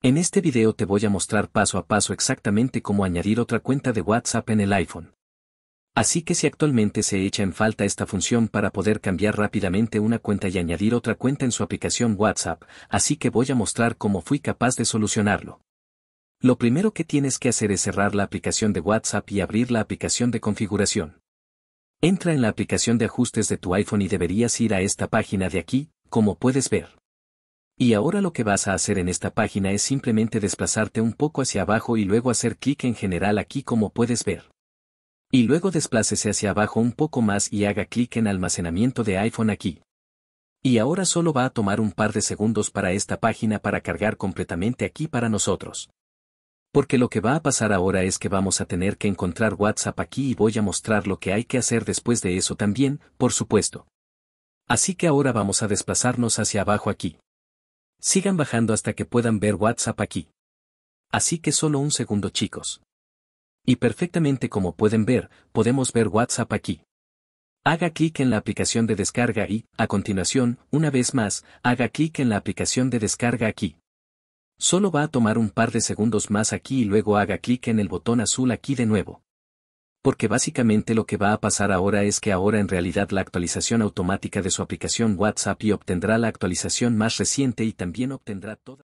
En este video te voy a mostrar paso a paso exactamente cómo añadir otra cuenta de WhatsApp en el iPhone. Así que si actualmente se echa en falta esta función para poder cambiar rápidamente una cuenta y añadir otra cuenta en su aplicación WhatsApp, así que voy a mostrar cómo fui capaz de solucionarlo. Lo primero que tienes que hacer es cerrar la aplicación de WhatsApp y abrir la aplicación de configuración. Entra en la aplicación de ajustes de tu iPhone y deberías ir a esta página de aquí, como puedes ver. Y ahora lo que vas a hacer en esta página es simplemente desplazarte un poco hacia abajo y luego hacer clic en general aquí como puedes ver. Y luego desplácese hacia abajo un poco más y haga clic en almacenamiento de iPhone aquí. Y ahora solo va a tomar un par de segundos para esta página para cargar completamente aquí para nosotros. Porque lo que va a pasar ahora es que vamos a tener que encontrar WhatsApp aquí y voy a mostrar lo que hay que hacer después de eso también, por supuesto. Así que ahora vamos a desplazarnos hacia abajo aquí. Sigan bajando hasta que puedan ver WhatsApp aquí. Así que solo un segundo chicos. Y perfectamente como pueden ver, podemos ver WhatsApp aquí. Haga clic en la aplicación de descarga y, a continuación, una vez más, haga clic en la aplicación de descarga aquí. Solo va a tomar un par de segundos más aquí y luego haga clic en el botón azul aquí de nuevo porque básicamente lo que va a pasar ahora es que ahora en realidad la actualización automática de su aplicación WhatsApp y obtendrá la actualización más reciente y también obtendrá toda